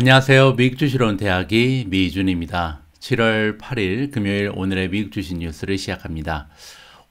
안녕하세요. 미국 주시론 대학이 미준입니다. 7월 8일 금요일 오늘의 미국 주식 뉴스를 시작합니다.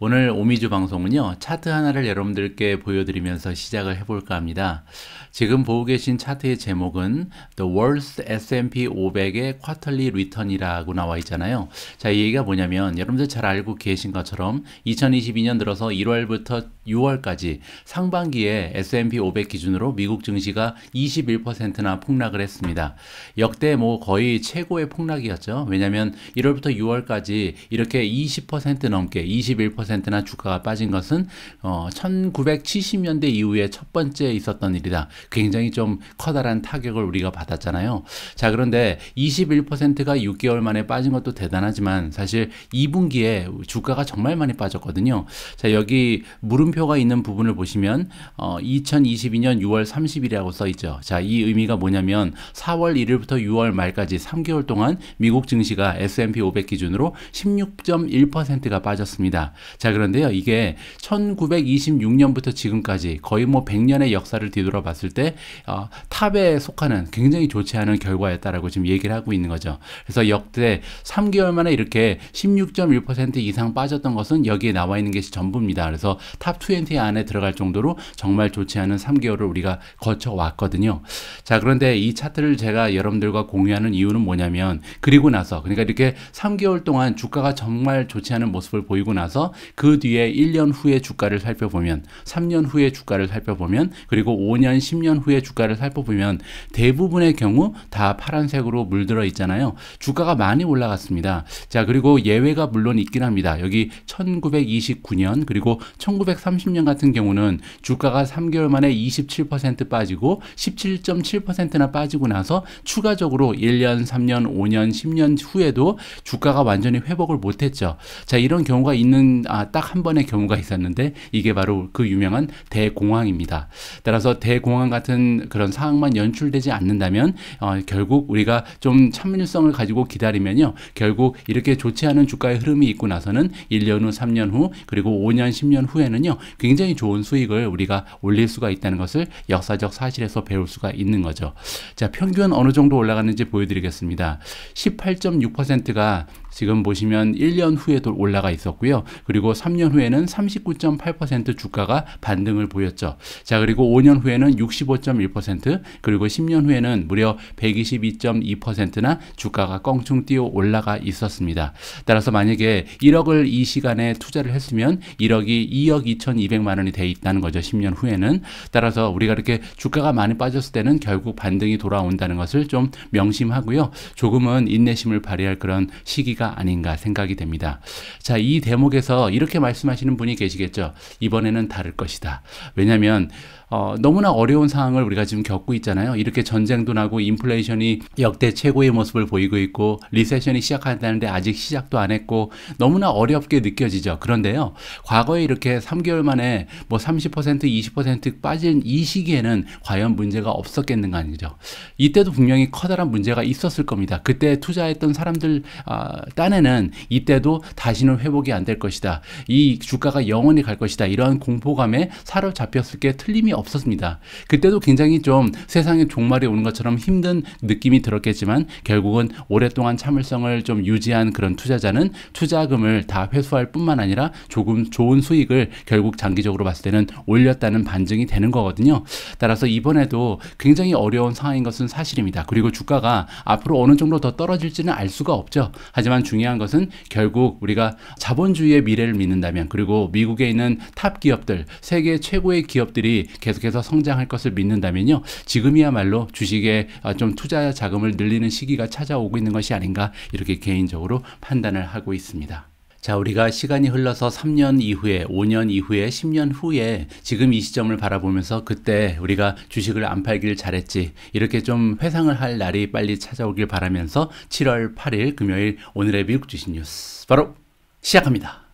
오늘 오미주 방송은요, 차트 하나를 여러분들께 보여드리면서 시작을 해볼까 합니다. 지금 보고 계신 차트의 제목은 The w o r s t s S&P 500의 Quarterly Return이라고 나와 있잖아요. 자, 이 얘기가 뭐냐면, 여러분들 잘 알고 계신 것처럼 2022년 들어서 1월부터 6월까지 상반기에 S&P 500 기준으로 미국 증시가 21%나 폭락을 했습니다. 역대 뭐 거의 최고의 폭락이었죠. 왜냐면 1월부터 6월까지 이렇게 20% 넘게 21% 3나 주가가 빠진 것은 어, 1970년대 이후에 첫 번째 있었던 일이다. 굉장히 좀 커다란 타격을 우리가 받았잖아요. 자, 그런데 21%가 6개월 만에 빠진 것도 대단하지만 사실 2분기에 주가가 정말 많이 빠졌거든요. 자, 여기 물음표가 있는 부분을 보시면 어, 2022년 6월 30일이라고 써 있죠. 자, 이 의미가 뭐냐면 4월 1일부터 6월 말까지 3개월 동안 미국 증시가 S&P 500 기준으로 16.1%가 빠졌습니다. 자, 그런데요. 이게 1926년부터 지금까지 거의 뭐 100년의 역사를 뒤돌아 봤을 때 어, 탑에 속하는 굉장히 좋지 않은 결과였다라고 지금 얘기를 하고 있는 거죠. 그래서 역대 3개월 만에 이렇게 16.1% 이상 빠졌던 것은 여기에 나와 있는 것이 전부입니다. 그래서 탑 20 안에 들어갈 정도로 정말 좋지 않은 3개월을 우리가 거쳐 왔거든요. 자, 그런데 이 차트를 제가 여러분들과 공유하는 이유는 뭐냐면 그리고 나서 그러니까 이렇게 3개월 동안 주가가 정말 좋지 않은 모습을 보이고 나서 그 뒤에 1년 후에 주가를 살펴보면 3년 후에 주가를 살펴보면 그리고 5년 10년 후에 주가를 살펴보면 대부분의 경우 다 파란색으로 물들어 있잖아요. 주가가 많이 올라갔습니다. 자 그리고 예외가 물론 있긴 합니다. 여기 1929년 그리고 1930년 같은 경우는 주가가 3개월 만에 27% 빠지고 17.7%나 빠지고 나서 추가적으로 1년, 3년, 5년, 10년 후에도 주가가 완전히 회복을 못했죠. 자 이런 경우가 있는 아, 딱한 번의 경우가 있었는데 이게 바로 그 유명한 대공황입니다. 따라서 대공황 같은 그런 상황만 연출되지 않는다면 어, 결국 우리가 좀 참을성을 가지고 기다리면요. 결국 이렇게 좋지 않은 주가의 흐름이 있고 나서는 1년 후, 3년 후, 그리고 5년, 10년 후에는요. 굉장히 좋은 수익을 우리가 올릴 수가 있다는 것을 역사적 사실에서 배울 수가 있는 거죠. 자, 평균 어느 정도 올라갔는지 보여드리겠습니다. 18.6%가 지금 보시면 1년 후에도 올라가 있었고요. 그리고 3년 후에는 39.8% 주가가 반등을 보였죠. 자, 그리고 5년 후에는 65.1% 그리고 10년 후에는 무려 122.2%나 주가가 껑충 뛰어 올라가 있었습니다. 따라서 만약에 1억을 이 시간에 투자를 했으면 1억이 2억 2,200만 원이 돼 있다는 거죠. 10년 후에는. 따라서 우리가 이렇게 주가가 많이 빠졌을 때는 결국 반등이 돌아온다는 것을 좀 명심하고요. 조금은 인내심을 발휘할 그런 시기가 아닌가 생각이 됩니다. 자, 이 대목에서 이렇게 말씀하시는 분이 계시겠죠. 이번에는 다를 것이다. 왜냐하면 어, 너무나 어려운 상황을 우리가 지금 겪고 있잖아요. 이렇게 전쟁도 나고 인플레이션이 역대 최고의 모습을 보이고 있고 리세션이 시작한다는데 아직 시작도 안 했고 너무나 어렵게 느껴지죠. 그런데요. 과거에 이렇게 3개월 만에 뭐 30% 20% 빠진 이 시기에는 과연 문제가 없었겠는가 아니죠. 이때도 분명히 커다란 문제가 있었을 겁니다. 그때 투자했던 사람들 아, 딴에는 이때도 다시는 회복이 안 될 것이다. 이 주가가 영원히 갈 것이다. 이러한 공포감에 사로잡혔을 게 틀림이 없었습니다. 그때도 굉장히 좀세상에 종말이 오는 것처럼 힘든 느낌이 들었겠지만 결국은 오랫동안 참을성을 좀 유지한 그런 투자자는 투자금을 다 회수할 뿐만 아니라 조금 좋은 수익을 결국 장기적으로 봤을 때는 올렸다는 반증이 되는 거거든요. 따라서 이번에도 굉장히 어려운 상황인 것은 사실입니다. 그리고 주가가 앞으로 어느 정도 더 떨어질지는 알 수가 없죠. 하지만 중요한 것은 결국 우리가 자본주의의 미래를 믿는다면 그리고 미국에 있는 탑 기업들, 세계 최고의 기업들이 계속해서 성장할 것을 믿는다면요. 지금이야말로 주식에 아, 좀 투자 자금을 늘리는 시기가 찾아오고 있는 것이 아닌가 이렇게 개인적으로 판단을 하고 있습니다. 자, 우리가 시간이 흘러서 3년 이후에, 5년 이후에, 10년 후에 지금 이 시점을 바라보면서 그때 우리가 주식을 안 팔길 잘했지. 이렇게 좀 회상을 할 날이 빨리 찾아오길 바라면서 7월 8일 금요일 오늘의 미국 주식 뉴스 바로 시작합니다.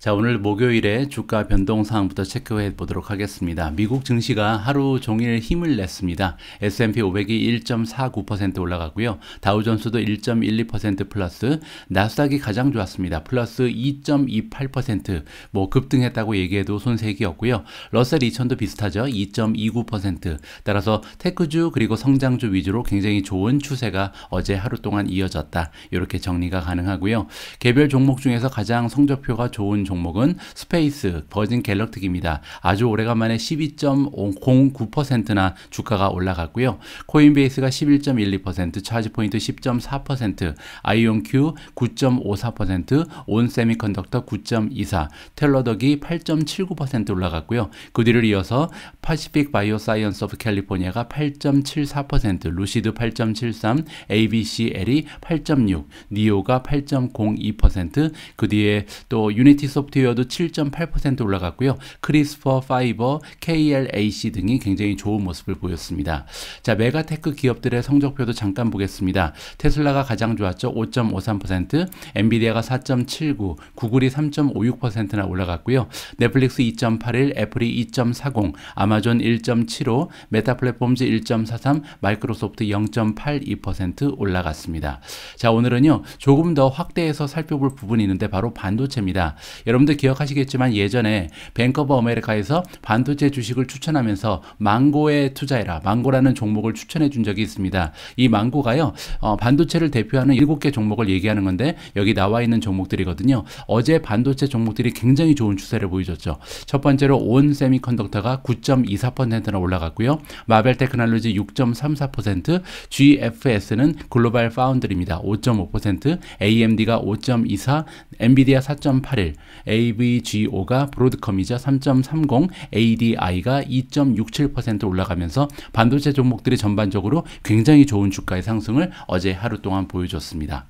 자, 오늘 목요일에 주가 변동 사항부터 체크해 보도록 하겠습니다. 미국 증시가 하루 종일 힘을 냈습니다. S&P 500이 1.49%올라갔고요 다우존스도 1.12% 플러스, 나스닥이 가장 좋았습니다. 플러스 2.28%, 뭐 급등했다고 얘기해도 손색이었고요. 러셀 2000도 비슷하죠. 2.29%. 따라서 테크주 그리고 성장주 위주로 굉장히 좋은 추세가 어제 하루 동안 이어졌다. 이렇게 정리가 가능하고요. 개별 종목 중에서 가장 성적표가 좋은 종목은 스페이스 버진 갤럭틱입니다. 아주 오래간만에 12.09%나 주가가 올라갔고요. 코인베이스가 11.12%, 차지포인트 10.4%, IONQ 9.54%, 온세미컨덕터 9.24, 텔러덕이 8.79% 올라갔고요. 그 뒤를 이어서 파시픽 바이오 사이언스 오브 캘리포니아가 8.74%, 루시드 8.73, ABCL이 8.6, 니오가 8.02%, 그 뒤에 또 유니티 소 소프트웨어도 7.8% 올라갔고요. 크리스퍼 파이버, KLAC 등이 굉장히 좋은 모습을 보였습니다. 자, 메가테크 기업들의 성적표도 잠깐 보겠습니다. 테슬라가 가장 좋았죠. 5.53%, 엔비디아가 4.79, 구글이 3.56%나 올라갔고요. 넷플릭스 2.81, 애플이 2.40, 아마존 1.75, 메타 플랫폼즈 1.43, 마이크로소프트 0.82% 올라갔습니다. 자, 오늘은요. 조금 더 확대해서 살펴볼 부분이 있는데 바로 반도체입니다. 여러분들 기억하시겠지만 예전에 뱅크 오브 아메리카에서 반도체 주식을 추천하면서 망고에 투자해라. 망고라는 종목을 추천해 준 적이 있습니다. 이 망고가요. 어, 반도체를 대표하는 7개 종목을 얘기하는 건데 여기 나와 있는 종목들이거든요. 어제 반도체 종목들이 굉장히 좋은 추세를 보여줬죠. 첫 번째로 온 세미컨덕터가 9.24%나 올라갔고요. 마벨 테크놀로지 6.34%, GFS는 글로벌 파운드입니다. 5.5%, AMD가 5.24, 엔비디아 4.81, AVGO가 브로드컴이자 3.30, ADI가 2.67% 올라가면서 반도체 종목들이 전반적으로 굉장히 좋은 주가의 상승을 어제 하루 동안 보여줬습니다.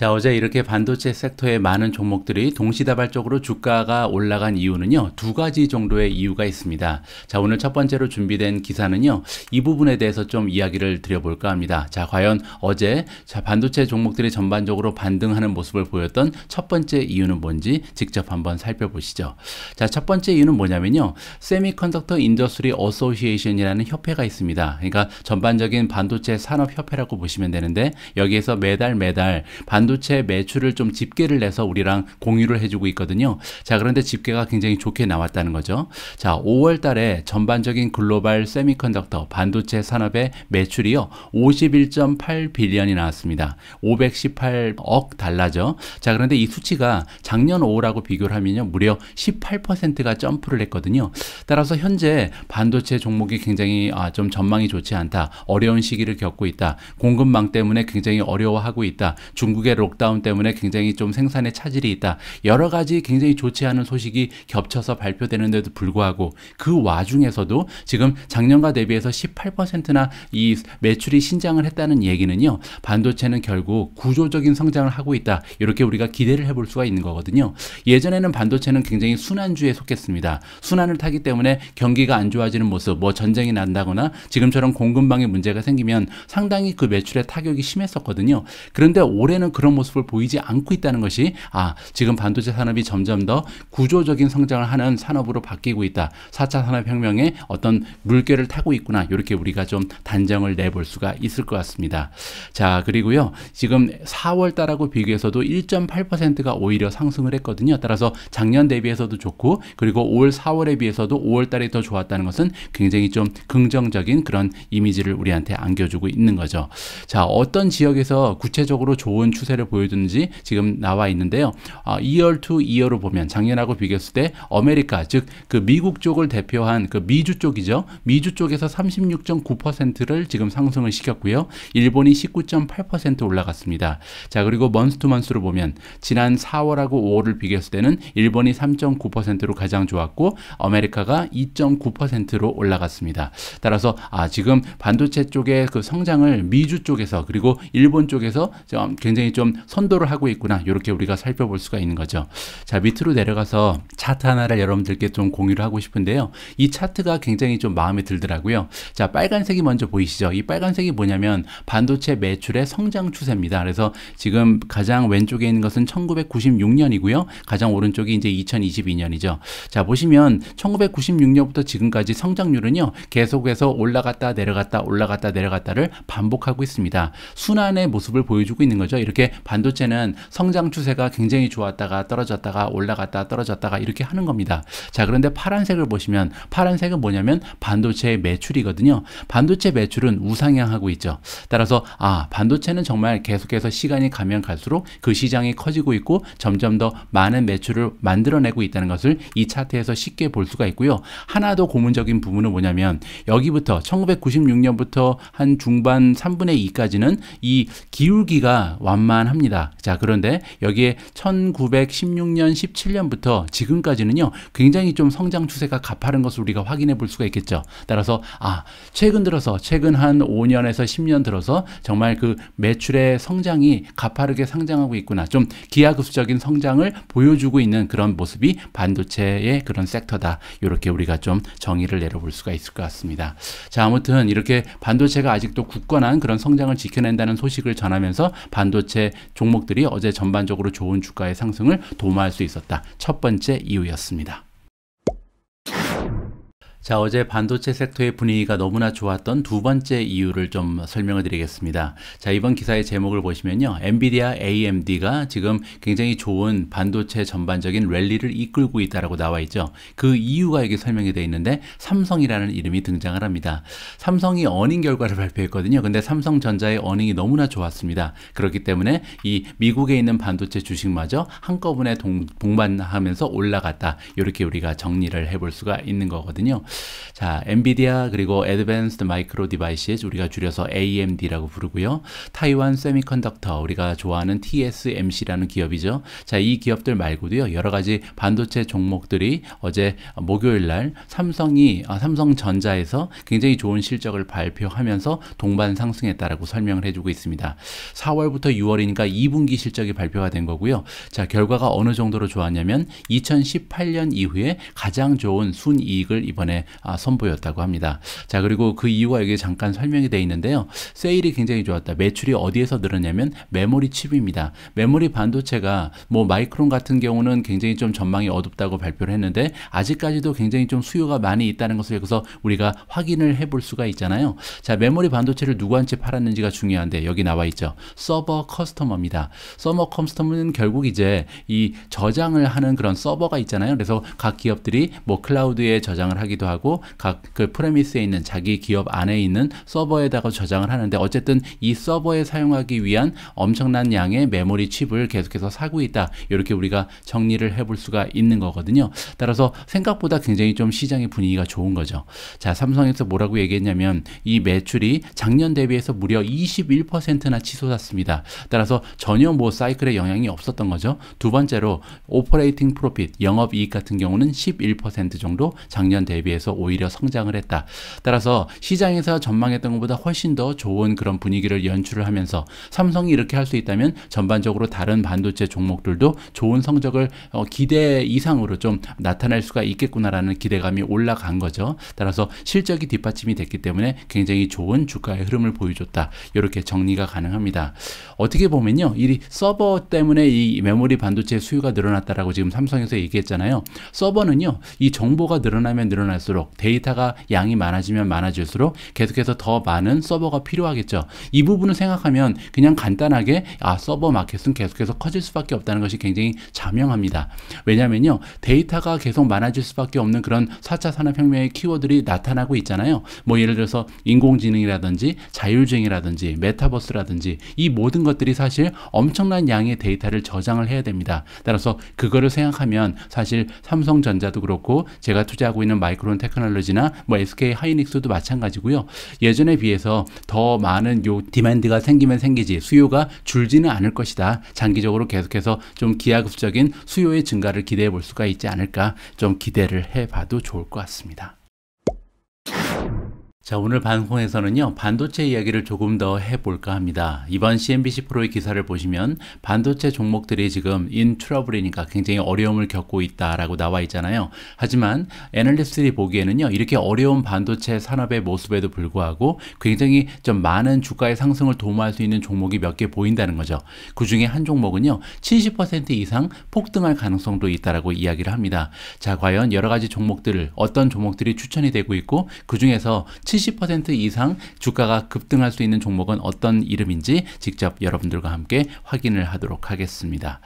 자, 어제 이렇게 반도체 섹터의 많은 종목들이 동시다발적으로 주가가 올라간 이유는요, 두 가지 정도의 이유가 있습니다. 자, 오늘 첫 번째로 준비된 기사는요, 이 부분에 대해서 좀 이야기를 드려볼까 합니다. 자, 과연 어제 자, 반도체 종목들이 전반적으로 반등하는 모습을 보였던 첫 번째 이유는 뭔지 직접 한번 살펴보시죠. 자, 첫 번째 이유는 뭐냐면요, 세미컨덕터 인더스트리 어소시에이션이라는 협회가 있습니다. 그러니까 전반적인 반도체 산업 협회라고 보시면 되는데, 여기에서 매달 매달 반도체 반도체 매출을 좀 집계를 내서 우리랑 공유를 해주고 있거든요. 자, 그런데 집계가 굉장히 좋게 나왔다는 거죠. 자, 5월 달에 전반적인 글로벌 세미컨덕터 반도체 산업의 매출이요. 51.8 빌리언이 나왔습니다. 518억 달러죠. 자, 그런데 이 수치가 작년 5월하고 비교를 하면요. 무려 18%가 점프를 했거든요. 따라서 현재 반도체 종목이 굉장히 아, 좀 전망이 좋지 않다. 어려운 시기를 겪고 있다. 공급망 때문에 굉장히 어려워하고 있다. 중국의 록다운 때문에 굉장히 좀 생산에 차질이 있다. 여러 가지 굉장히 좋지 않은 소식이 겹쳐서 발표되는데도 불구하고 그 와중에서도 지금 작년과 대비해서 18%나 이 매출이 신장을 했다는 얘기는요. 반도체는 결국 구조적인 성장을 하고 있다. 이렇게 우리가 기대를 해볼 수가 있는 거거든요. 예전에는 반도체는 굉장히 순환주에 속했습니다. 순환을 타기 때문에 경기가 안 좋아지는 모습, 뭐 전쟁이 난다거나 지금처럼 공급망에 문제가 생기면 상당히 그 매출에 타격이 심했었거든요. 그런데 올해는 그 그런 모습을 보이지 않고 있다는 것이 아 지금 반도체 산업이 점점 더 구조적인 성장을 하는 산업으로 바뀌고 있다. 4차 산업혁명의 어떤 물결을 타고 있구나. 이렇게 우리가 좀 단정을 내볼 수가 있을 것 같습니다. 자 그리고요 지금 4월 달하고 비교해서도 1.8%가 오히려 상승을 했거든요. 따라서 작년 대비해서도 좋고 그리고 올 4월에 비해서도 5월 달이 더 좋았다는 것은 굉장히 좀 긍정적인 그런 이미지를 우리한테 안겨주고 있는 거죠. 자 어떤 지역에서 구체적으로 좋은 추세 추세를 보여주는지 지금 나와 있는데요. 어, year to year로 보면 작년하고 비교했을 때 아메리카 즉 그 미국 쪽을 대표한 그 미주 쪽이죠. 미주 쪽에서 36.9%를 지금 상승을 시켰고요. 일본이 19.8% 올라갔습니다. 자 그리고 먼스 투먼스를 보면 지난 4월하고 5월을 비교했을 때는 일본이 3.9%로 가장 좋았고 아메리카가 2.9%로 올라갔습니다. 따라서 아 지금 반도체 쪽의 그 성장을 미주 쪽에서 그리고 일본 쪽에서 좀 굉장히 좀좀 선도를 하고 있구나 이렇게 우리가 살펴볼 수가 있는 거죠. 자 밑으로 내려가서 차트 하나를 여러분들께 좀 공유를 하고 싶은데요. 이 차트가 굉장히 좀 마음에 들더라고요. 자 빨간색이 먼저 보이시죠? 이 빨간색이 뭐냐면 반도체 매출의 성장 추세입니다. 그래서 지금 가장 왼쪽에 있는 것은 1996년이고요. 가장 오른쪽이 이제 2022년이죠. 자 보시면 1996년부터 지금까지 성장률은요 계속해서 올라갔다 내려갔다 올라갔다 내려갔다를 반복하고 있습니다. 순환의 모습을 보여주고 있는 거죠. 이렇게 반도체는 성장 추세가 굉장히 좋았다가 떨어졌다가 올라갔다 떨어졌다가 이렇게 하는 겁니다. 자, 그런데 파란색을 보시면 파란색은 뭐냐면 반도체의 매출이거든요. 반도체 매출은 우상향하고 있죠. 따라서 아, 반도체는 정말 계속해서 시간이 가면 갈수록 그 시장이 커지고 있고 점점 더 많은 매출을 만들어내고 있다는 것을 이 차트에서 쉽게 볼 수가 있고요. 하나 더 고문적인 부분은 뭐냐면 여기부터 1996년부터 한 중반 3분의 2까지는 이 기울기가 완만 만합니다. 자, 그런데 여기에 1916년, 17년부터 지금까지는요, 굉장히 좀 성장 추세가 가파른 것을 우리가 확인해 볼 수가 있겠죠. 따라서, 아, 최근 들어서, 최근 한 5년에서 10년 들어서 정말 그 매출의 성장이 가파르게 상장하고 있구나. 좀 기하급수적인 성장을 보여주고 있는 그런 모습이 반도체의 그런 섹터다. 이렇게 우리가 좀 정의를 내려볼 수가 있을 것 같습니다. 자, 아무튼 이렇게 반도체가 아직도 굳건한 그런 성장을 지켜낸다는 소식을 전하면서 반도체 종목들이 어제 전반적으로 좋은 주가의 상승을 도모할 수 있었다. 첫 번째 이유였습니다. 자, 어제 반도체 섹터의 분위기가 너무나 좋았던 두 번째 이유를 좀 설명을 드리겠습니다. 자, 이번 기사의 제목을 보시면요. 엔비디아 AMD가 지금 굉장히 좋은 반도체 전반적인 랠리를 이끌고 있다라고 나와 있죠. 그 이유가 여기 설명이 되어 있는데 삼성이라는 이름이 등장을 합니다. 삼성이 어닝 결과를 발표했거든요. 근데 삼성전자의 어닝이 너무나 좋았습니다. 그렇기 때문에 이 미국에 있는 반도체 주식마저 한꺼번에 동, 동반하면서 올라갔다. 이렇게 우리가 정리를 해볼 수가 있는 거거든요. 자, 엔비디아 그리고 Advanced Micro Devices 우리가 줄여서 AMD라고 부르고요. 타이완 세미컨덕터 우리가 좋아하는 TSMC라는 기업이죠. 자, 이 기업들 말고도요. 여러 가지 반도체 종목들이 어제 목요일 날 삼성이 아, 삼성전자에서 굉장히 좋은 실적을 발표하면서 동반 상승했다라고 설명을 해주고 있습니다. 4월부터 6월이니까 2분기 실적이 발표가 된 거고요. 자, 결과가 어느 정도로 좋았냐면 2018년 이후에 가장 좋은 순이익을 이번에 하 아, 선보였다고 합니다. 자 그리고 그 이유가 여기 잠깐 설명이 되어 있는데요. 세일이 굉장히 좋았다. 매출이 어디에서 늘었냐면 메모리 칩입니다. 메모리 반도체가 뭐 마이크론 같은 경우는 굉장히 좀 전망이 어둡다고 발표를 했는데 아직까지도 굉장히 좀 수요가 많이 있다는 것을 여기서 우리가 확인을 해 볼 수가 있잖아요. 자 메모리 반도체를 누구한테 팔았는지가 중요한데 여기 나와 있죠. 서버 커스터머입니다. 서버 커스터머는 결국 이제 이 저장을 하는 그런 서버가 있잖아요. 그래서 각 기업들이 뭐 클라우드에 저장을 하기도 하고 하고각그 프레미스에 있는 자기 기업 안에 있는 서버에다가 저장을 하는데 어쨌든 이 서버에 사용하기 위한 엄청난 양의 메모리 칩을 계속해서 사고 있다. 이렇게 우리가 정리를 해볼 수가 있는 거거든요. 따라서 생각보다 굉장히 좀 시장의 분위기가 좋은 거죠. 자, 삼성에서 뭐라고 얘기했냐면 이 매출이 작년 대비해서 무려 21%나 치솟았습니다. 따라서 전혀 뭐 사이클에 영향이 없었던 거죠. 두 번째로 오퍼레이팅 프로핏, 영업이익 같은 경우는 11% 정도 작년 대비해서 대해서 오히려 성장을 했다. 따라서 시장에서 전망했던 것보다 훨씬 더 좋은 그런 분위기를 연출을 하면서 삼성이 이렇게 할 수 있다면 전반적으로 다른 반도체 종목들도 좋은 성적을 어, 기대 이상으로 좀나타날 수가 있겠구나라는 기대감이 올라간 거죠. 따라서 실적이 뒷받침이 됐기 때문에 굉장히 좋은 주가의 흐름을 보여줬다. 이렇게 정리가 가능합니다. 어떻게 보면요. 이 서버 때문에 이 메모리 반도체 수요가 늘어났다라고 지금 삼성에서 얘기했잖아요. 서버는요. 이 정보가 늘어나면 늘어날수록 많아질수록 데이터가 양이 많아지면 많아질수록 계속해서 더 많은 서버가 필요하겠죠. 이 부분을 생각하면 그냥 간단하게 아 서버 마켓은 계속해서 커질 수밖에 없다는 것이 굉장히 자명합니다. 왜냐면요 데이터가 계속 많아질 수밖에 없는 그런 4차 산업혁명의 키워드들이 나타나고 있잖아요. 뭐 예를 들어서 인공지능이라든지 자율주행이라든지 메타버스라든지 이 모든 것들이 사실 엄청난 양의 데이터를 저장을 해야 됩니다. 따라서 그거를 생각하면 사실 삼성전자도 그렇고 제가 투자하고 있는 마이크론 테크놀로지나 뭐 SK 하이닉스도 마찬가지고요. 예전에 비해서 더 많은 요디맨드가 생기면 생기지 수요가 줄지는 않을 것이다. 장기적으로 계속해서 좀 기하급수적인 수요의 증가를 기대해 볼 수가 있지 않을까 좀 기대를 해봐도 좋을 것 같습니다. 자, 오늘 방송에서는요, 반도체 이야기를 조금 더 해볼까 합니다. 이번 CNBC 프로의 기사를 보시면, 반도체 종목들이 지금 인 트러블이니까 굉장히 어려움을 겪고 있다라고 나와 있잖아요. 하지만, 애널리스트들이 보기에는요, 이렇게 어려운 반도체 산업의 모습에도 불구하고, 굉장히 좀 많은 주가의 상승을 도모할 수 있는 종목이 몇 개 보인다는 거죠. 그 중에 한 종목은요, 70% 이상 폭등할 가능성도 있다라고 이야기를 합니다. 자, 과연 여러 가지 종목들을, 어떤 종목들이 추천이 되고 있고, 그 중에서 70% 이상 주가가 급등할 수 있는 종목은 어떤 이름인지 직접 여러분들과 함께 확인을 하도록 하겠습니다.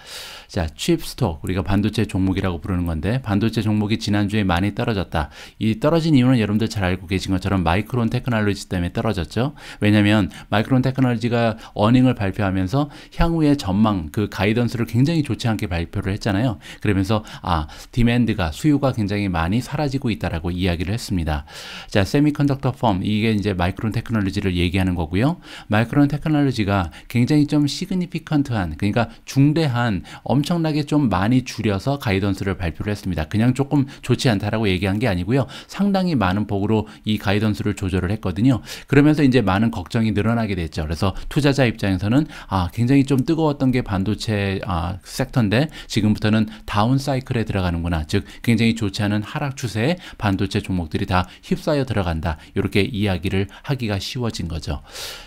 자, 칩스톡 우리가 반도체 종목이라고 부르는 건데 반도체 종목이 지난주에 많이 떨어졌다. 이 떨어진 이유는 여러분들 잘 알고 계신 것처럼 마이크론 테크놀로지 때문에 떨어졌죠. 왜냐하면 마이크론 테크놀로지가 어닝을 발표하면서 향후의 전망 그 가이던스를 굉장히 좋지 않게 발표를 했잖아요. 그러면서 아 디맨드가 수요가 굉장히 많이 사라지고 있다라고 이야기를 했습니다. 자 세미컨덕터 플랫폼 이게 이제 마이크론 테크놀로지를 얘기하는 거고요. 마이크론 테크놀로지가 굉장히 좀 시그니피컨트한 그러니까 중대한 엄청나게 좀 많이 줄여서 가이던스를 발표를 했습니다. 그냥 조금 좋지 않다라고 얘기한 게 아니고요. 상당히 많은 폭으로 이 가이던스를 조절을 했거든요. 그러면서 이제 많은 걱정이 늘어나게 됐죠. 그래서 투자자 입장에서는 아 굉장히 좀 뜨거웠던 게 반도체 아, 섹터인데 지금부터는 다운 사이클에 들어가는구나. 즉 굉장히 좋지 않은 하락 추세에 반도체 종목들이 다 휩싸여 들어간다. 이렇게 이야기를 하기가 쉬워진 거죠.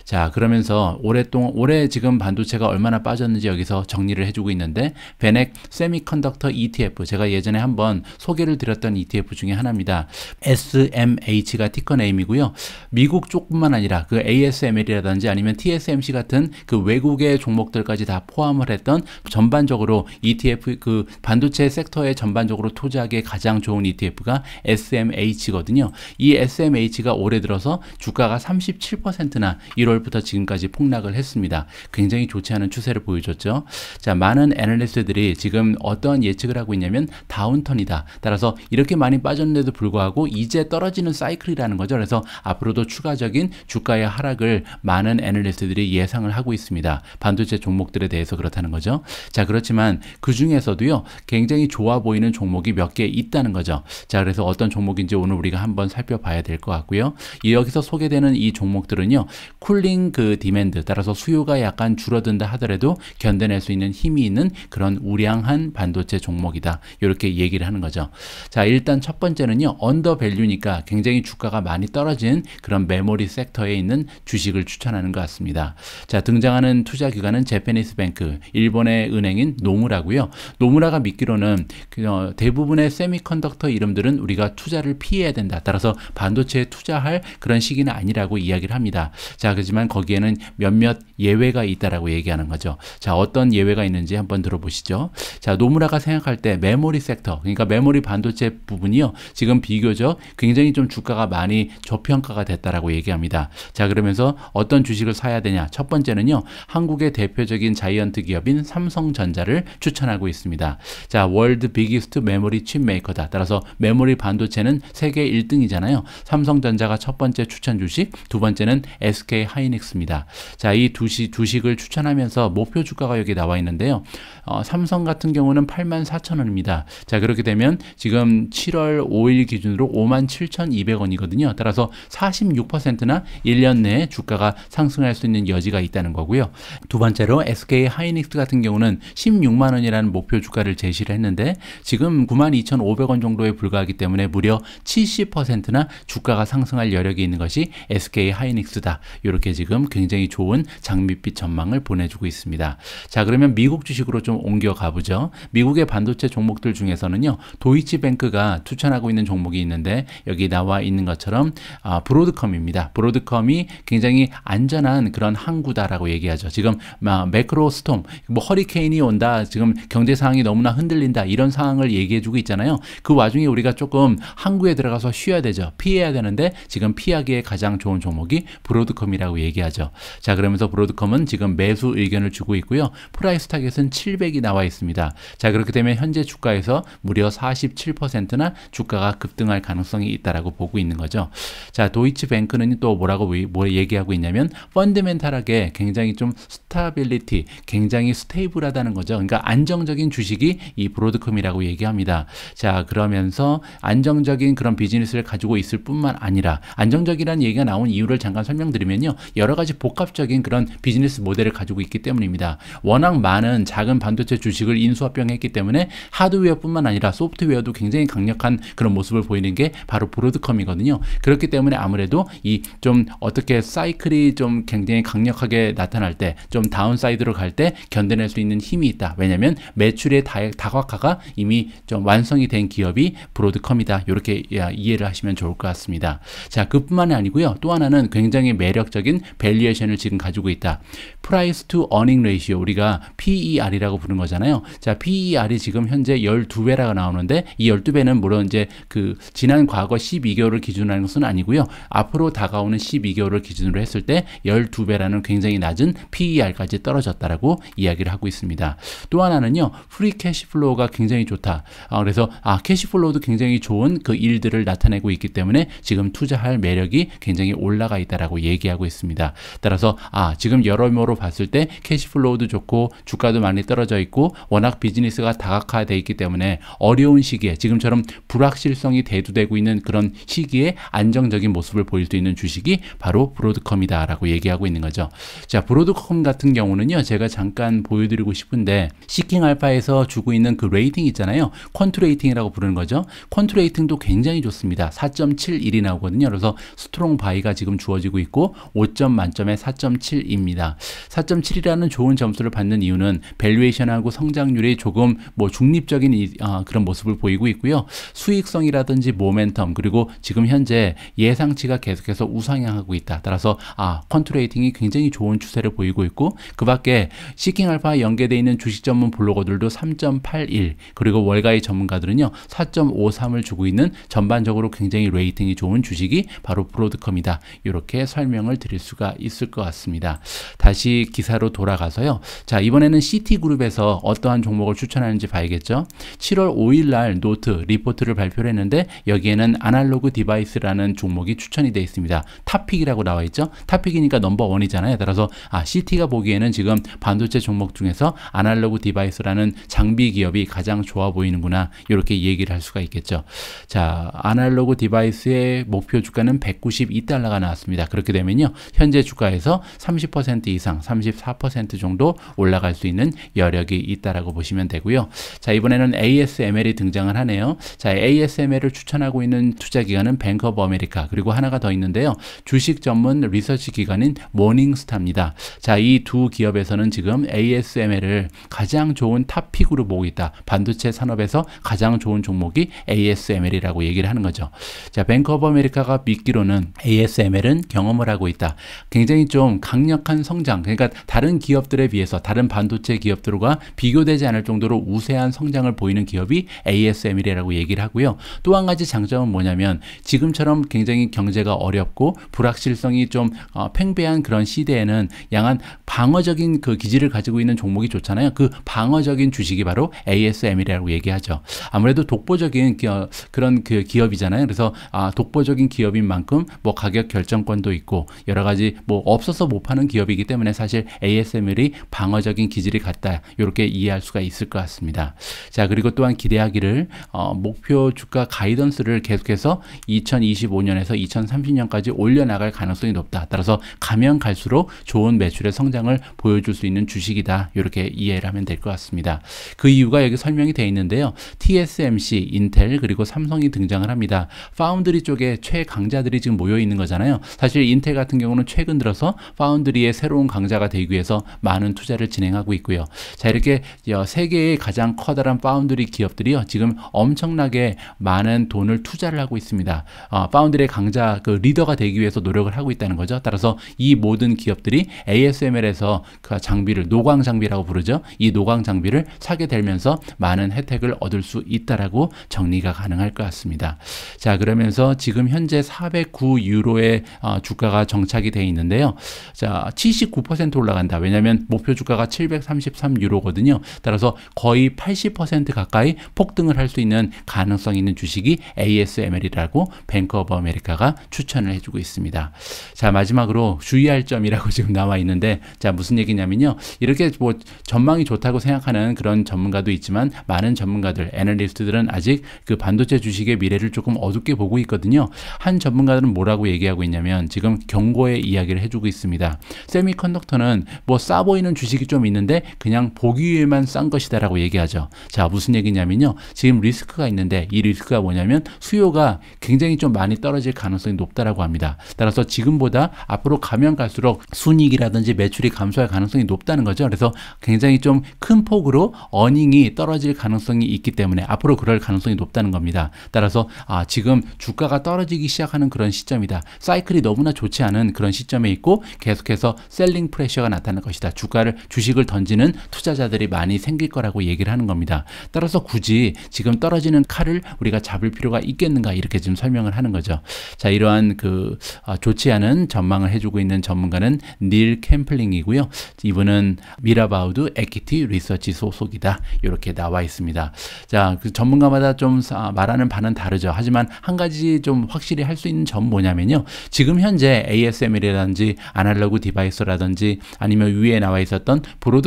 자, 그러면서 오랫동안 올해 지금 반도체가 얼마나 빠졌는지 여기서 정리를 해주고 있는데 베넥 세미컨덕터 ETF 제가 예전에 한번 소개를 드렸던 ETF 중에 하나입니다. SMH가 티커 네임이고요. 미국 쪽뿐만 아니라 그 ASML이라든지 아니면 TSMC 같은 그 외국의 종목들까지 다 포함을 했던 전반적으로 ETF 그 반도체 섹터에 전반적으로 투자하기에 가장 좋은 ETF가 SMH거든요. 이 SMH가 올해 들어서 주가가 37%나 1월부터 지금까지 폭락을 했습니다. 굉장히 좋지 않은 추세를 보여줬죠. 자, 많은 애널리스트들이 지금 어떠한 예측을 하고 있냐면 다운턴이다. 따라서 이렇게 많이 빠졌는데도 불구하고 이제 떨어지는 사이클이라는 거죠. 그래서 앞으로도 추가적인 주가의 하락을 많은 애널리스트들이 예상을 하고 있습니다. 반도체 종목들에 대해서 그렇다는 거죠. 자, 그렇지만 그 중에서도요. 굉장히 좋아 보이는 종목이 몇 개 있다는 거죠. 자, 그래서 어떤 종목인지 오늘 우리가 한번 살펴봐야 될 것 같고요. 여기서 소개되는 이 종목들은요. 쿨링 그 디맨드 따라서 수요가 약간 줄어든다 하더라도 견뎌낼 수 있는 힘이 있는 그런 우량한 반도체 종목이다. 이렇게 얘기를 하는 거죠. 자, 일단 첫 번째는요. 언더밸류니까 굉장히 주가가 많이 떨어진 그런 메모리 섹터에 있는 주식을 추천하는 것 같습니다. 자, 등장하는 투자 기관은 제페니스 뱅크, 일본의 은행인 노무라고요. 노무라가 믿기로는 그, 어, 대부분의 세미컨덕터 이름들은 우리가 투자를 피해야 된다. 따라서 반도체에 투자할 할 그런 시기는 아니라고 이야기를 합니다. 자, 그렇지만 거기에는 몇몇 예외가 있다라고 얘기하는 거죠. 자, 어떤 예외가 있는지 한번 들어보시죠. 자, 노무라가 생각할 때 메모리 섹터, 그러니까 메모리 반도체 부분이요. 지금 비교적 굉장히 좀 주가가 많이 저평가가 됐다라고 얘기합니다. 자, 그러면서 어떤 주식을 사야 되냐? 첫 번째는요. 한국의 대표적인 자이언트 기업인 삼성전자를 추천하고 있습니다. 자, 월드 비기스트 메모리 칩 메이커다. 따라서 메모리 반도체는 세계 1등이잖아요. 삼성전자가 첫 번째 추천 주식, 두 번째는 SK 하이닉스입니다. 자, 이 두시, 주식을 추천하면서 목표 주가가 여기 나와 있는데요. 어, 삼성 같은 경우는 84,000원입니다. 자, 그렇게 되면 지금 7월 5일 기준으로 57,200원이거든요. 따라서 46%나 1년 내에 주가가 상승할 수 있는 여지가 있다는 거고요. 두 번째로 SK 하이닉스 같은 경우는 16만 원이라는 목표 주가를 제시를 했는데 지금 92,500원 정도에 불과하기 때문에 무려 70%나 주가가 상승할 할 여력이 있는 것이 SK 하이닉스다. 이렇게 지금 굉장히 좋은 장밋빛 전망을 보내주고 있습니다. 자, 그러면 미국 주식으로 좀 옮겨 가보죠. 미국의 반도체 종목들 중에서는요, 도이치뱅크가 추천하고 있는 종목이 있는데 여기 나와 있는 것처럼 아, 브로드컴입니다. 브로드컴이 굉장히 안전한 그런 항구다라고 얘기하죠. 지금 막 매크로 스톰, 뭐 허리케인이 온다, 지금 경제 상황이 너무나 흔들린다 이런 상황을 얘기해주고 있잖아요. 그 와중에 우리가 조금 항구에 들어가서 쉬어야 되죠. 피해야 되는데. 지금 피하기에 가장 좋은 종목이 브로드컴이라고 얘기하죠. 자 그러면서 브로드컴은 지금 매수 의견을 주고 있고요. 프라이스 타겟은 700이 나와 있습니다. 자 그렇게 되면 현재 주가에서 무려 47%나 주가가 급등할 가능성이 있다라고 보고 있는 거죠. 자 도이치뱅크는 또 뭐라고 뭐 얘기하고 있냐면 펀드멘탈하게 굉장히 좀 스타빌리티, 굉장히 스테이블하다는 거죠. 그러니까 안정적인 주식이 이 브로드컴이라고 얘기합니다. 자 그러면서 안정적인 그런 비즈니스를 가지고 있을 뿐만 아니라 안정적이라는 얘기가 나온 이유를 잠깐 설명드리면요. 여러 가지 복합적인 그런 비즈니스 모델을 가지고 있기 때문입니다. 워낙 많은 작은 반도체 주식을 인수합병했기 때문에 하드웨어뿐만 아니라 소프트웨어도 굉장히 강력한 그런 모습을 보이는 게 바로 브로드컴이거든요. 그렇기 때문에 아무래도 이 좀 어떻게 사이클이 좀 굉장히 강력하게 나타날 때 좀 다운사이드로 갈 때 견뎌낼 수 있는 힘이 있다. 왜냐면 매출의 다각화가 이미 좀 완성이 된 기업이 브로드컴이다. 이렇게 이해를 하시면 좋을 것 같습니다. 자, 그뿐만이 아니고요. 또 하나는 굉장히 매력적인 밸리에이션을 지금 가지고 있다. price to earning ratio 우리가 PER이라고 부른 거잖아요. 자, PER이 지금 현재 12배라고 나오는데 이 12배는 물론 이제 그 지난 과거 12개월을 기준으로 하는 것은 아니고요. 앞으로 다가오는 12개월을 기준으로 했을 때 12배라는 굉장히 낮은 PER까지 떨어졌다라고 이야기를 하고 있습니다. 또 하나는요. 프리 캐시플로우가 굉장히 좋다. 아, 그래서 아, 캐시플로우도 굉장히 좋은 그 일들을 나타내고 있기 때문에 지금 투자 투자할 매력이 굉장히 올라가 있다라고 얘기하고 있습니다. 따라서 아 지금 여러모로 봤을 때 캐시플로우도 좋고 주가도 많이 떨어져 있고 워낙 비즈니스가 다각화돼 있기 때문에 어려운 시기에 지금처럼 불확실성이 대두되고 있는 그런 시기에 안정적인 모습을 보일 수 있는 주식이 바로 브로드컴이다라고 얘기하고 있는 거죠. 자 브로드컴 같은 경우는요 제가 잠깐 보여드리고 싶은데 시킹 알파에서 주고 있는 그 레이팅 있잖아요. 컨트 레이팅이라고 부르는 거죠. 컨트 레이팅도 굉장히 좋습니다. 4.71이 나오거든요. 그래서 스트롱 바이가 지금 주어지고 있고 5점 만점에 4.7입니다. 4.7이라는 좋은 점수를 받는 이유는 밸류에이션하고 성장률이 조금 뭐 중립적인 이, 아, 그런 모습을 보이고 있고요. 수익성이라든지 모멘텀 그리고 지금 현재 예상치가 계속해서 우상향하고 있다. 따라서 아 컨트레이팅이 굉장히 좋은 추세를 보이고 있고 그 밖에 시킹 알파 연계되어 있는 주식 전문 블로거들도 3.81 그리고 월가의 전문가들은요 4.53을 주고 있는 전반적으로 굉장히 레이팅이 좋은 주식이 영이 바로 브로드컴이다. 이렇게 설명을 드릴 수가 있을 것 같습니다. 다시 기사로 돌아가서요. 자, 이번에는 시티그룹에서 어떠한 종목을 추천하는지 봐야겠죠. 7월 5일 날 노트 리포트를 발표를 했는데 여기에는 아날로그 디바이스라는 종목이 추천이 되어 있습니다. 탑픽이라고 나와 있죠. 탑픽이니까 넘버 원이잖아요. 따라서 아, 시티가 보기에는 지금 반도체 종목 중에서 아날로그 디바이스라는 장비 기업이 가장 좋아 보이는구나. 이렇게 얘기를 할 수가 있겠죠. 자, 아날로그 디바이스의 목표 주가는 192달러가 나왔습니다. 그렇게 되면요. 현재 주가에서 30% 이상 34% 정도 올라갈 수 있는 여력이 있다라고 보시면 되고요. 자, 이번에는 ASML이 등장을 하네요. 자, ASML을 추천하고 있는 투자 기관은 뱅크 오브 아메리카 그리고 하나가 더 있는데요. 주식 전문 리서치 기관인 모닝스타입니다. 자, 이 두 기업에서는 지금 ASML을 가장 좋은 탑픽으로 보고 있다. 반도체 산업에서 가장 좋은 종목이 ASML이라고 얘기를 하는 거죠. 자, 뱅크 오브 아메리카가 믿기로는 ASML은 경험을 하고 있다. 굉장히 좀 강력한 성장, 그러니까 다른 기업들에 비해서 다른 반도체 기업들과 비교되지 않을 정도로 우세한 성장을 보이는 기업이 ASML이라고 얘기를 하고요. 또 한 가지 장점은 뭐냐면 지금처럼 굉장히 경제가 어렵고 불확실성이 좀 어, 팽배한 그런 시대에는 양한 방어적인 그 기질을 가지고 있는 종목이 좋잖아요. 그 방어적인 주식이 바로 ASML이라고 얘기하죠. 아무래도 독보적인 기업, 그런 그 기업이잖아요. 그래서 아, 독보적인 기업 기업인 만큼 뭐 가격 결정권도 있고 여러 가지 뭐 없어서 못 파는 기업이기 때문에 사실 ASML이 방어적인 기질이 같다 이렇게 이해할 수가 있을 것 같습니다. 자 그리고 또한 기대하기를 어, 목표 주가 가이던스를 계속해서 2025년에서 2030년까지 올려나갈 가능성이 높다. 따라서 가면 갈수록 좋은 매출의 성장을 보여줄 수 있는 주식이다 이렇게 이해를 하면 될 것 같습니다. 그 이유가 여기 설명이 되어 있는데요. TSMC, 인텔 그리고 삼성이 등장을 합니다. 파운드리 쪽에 최 강자들이 지금 모여 있는 거잖아요. 사실 인텔 같은 경우는 최근 들어서 파운드리의 새로운 강자가 되기 위해서 많은 투자를 진행하고 있고요. 자 이렇게 어, 세계의 가장 커다란 파운드리 기업들이요 지금 엄청나게 많은 돈을 투자를 하고 있습니다. 어, 파운드리의 강자 그 리더가 되기 위해서 노력을 하고 있다는 거죠. 따라서 이 모든 기업들이 ASML에서 그 장비를 노광 장비라고 부르죠. 이 노광 장비를 사게 되면서 많은 혜택을 얻을 수 있다라고 정리가 가능할 것 같습니다. 자 그러면서 지금 현재 현재 409유로의 아, 주가가 정착이 돼 있는데요. 자, 79% 올라간다. 왜냐하면 목표 주가가 733유로거든요. 따라서 거의 80% 가까이 폭등을 할 수 있는 가능성 있는 주식이 ASML이라고 뱅크 오브 아메리카가 추천을 해주고 있습니다. 자, 마지막으로 주의할 점이라고 지금 나와 있는데 자, 무슨 얘기냐면요. 이렇게 뭐 전망이 좋다고 생각하는 그런 전문가도 있지만 많은 전문가들, 애널리스트들은 아직 그 반도체 주식의 미래를 조금 어둡게 보고 있거든요. 한 전문가들은 뭐라고 얘기하고 있냐면 지금 경고의 이야기를 해주고 있습니다. 세미컨덕터는 뭐 싸 보이는 주식이 좀 있는데 그냥 보기에만 싼 것이다 라고 얘기하죠. 자 무슨 얘기냐면요. 지금 리스크가 있는데 이 리스크가 뭐냐면 수요가 굉장히 좀 많이 떨어질 가능성이 높다라고 합니다. 따라서 지금보다 앞으로 가면 갈수록 순익이라든지 매출이 감소할 가능성이 높다는 거죠. 그래서 굉장히 좀 큰 폭으로 어닝이 떨어질 가능성이 있기 때문에 앞으로 그럴 가능성이 높다는 겁니다. 따라서 아, 지금 주가가 떨어지기 시작하는 그런 시점이다. 사이클이 너무나 좋지 않은 그런 시점에 있고 계속해서 셀링 프레셔가 나타날 것이다. 주가를 주식을 던지는 투자자들이 많이 생길 거라고 얘기를 하는 겁니다. 따라서 굳이 지금 떨어지는 칼을 우리가 잡을 필요가 있겠는가 이렇게 지금 설명을 하는 거죠. 자 이러한 그 아, 좋지 않은 전망을 해주고 있는 전문가는 닐 캠플링이고요. 이분은 미라바우드 에키티 리서치 소속이다. 이렇게 나와 있습니다. 자 그 전문가마다 좀 말하는 바는 다르죠. 하지만 한 가지 좀 확실히 할수 있는 점 뭐냐면요. 지금 현재 ASML이라든지 아날로그 디바이스라든지 아니면 위에 나와 있었던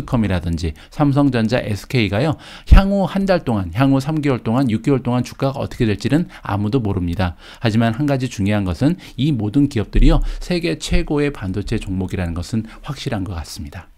브로드컴이라든지 삼성전자 SK가요. 향후 한 달 동안, 향후 3개월 동안, 6개월 동안 주가가 어떻게 될지는 아무도 모릅니다. 하지만 한 가지 중요한 것은 이 모든 기업들이요. 세계 최고의 반도체 종목이라는 것은 확실한 것 같습니다.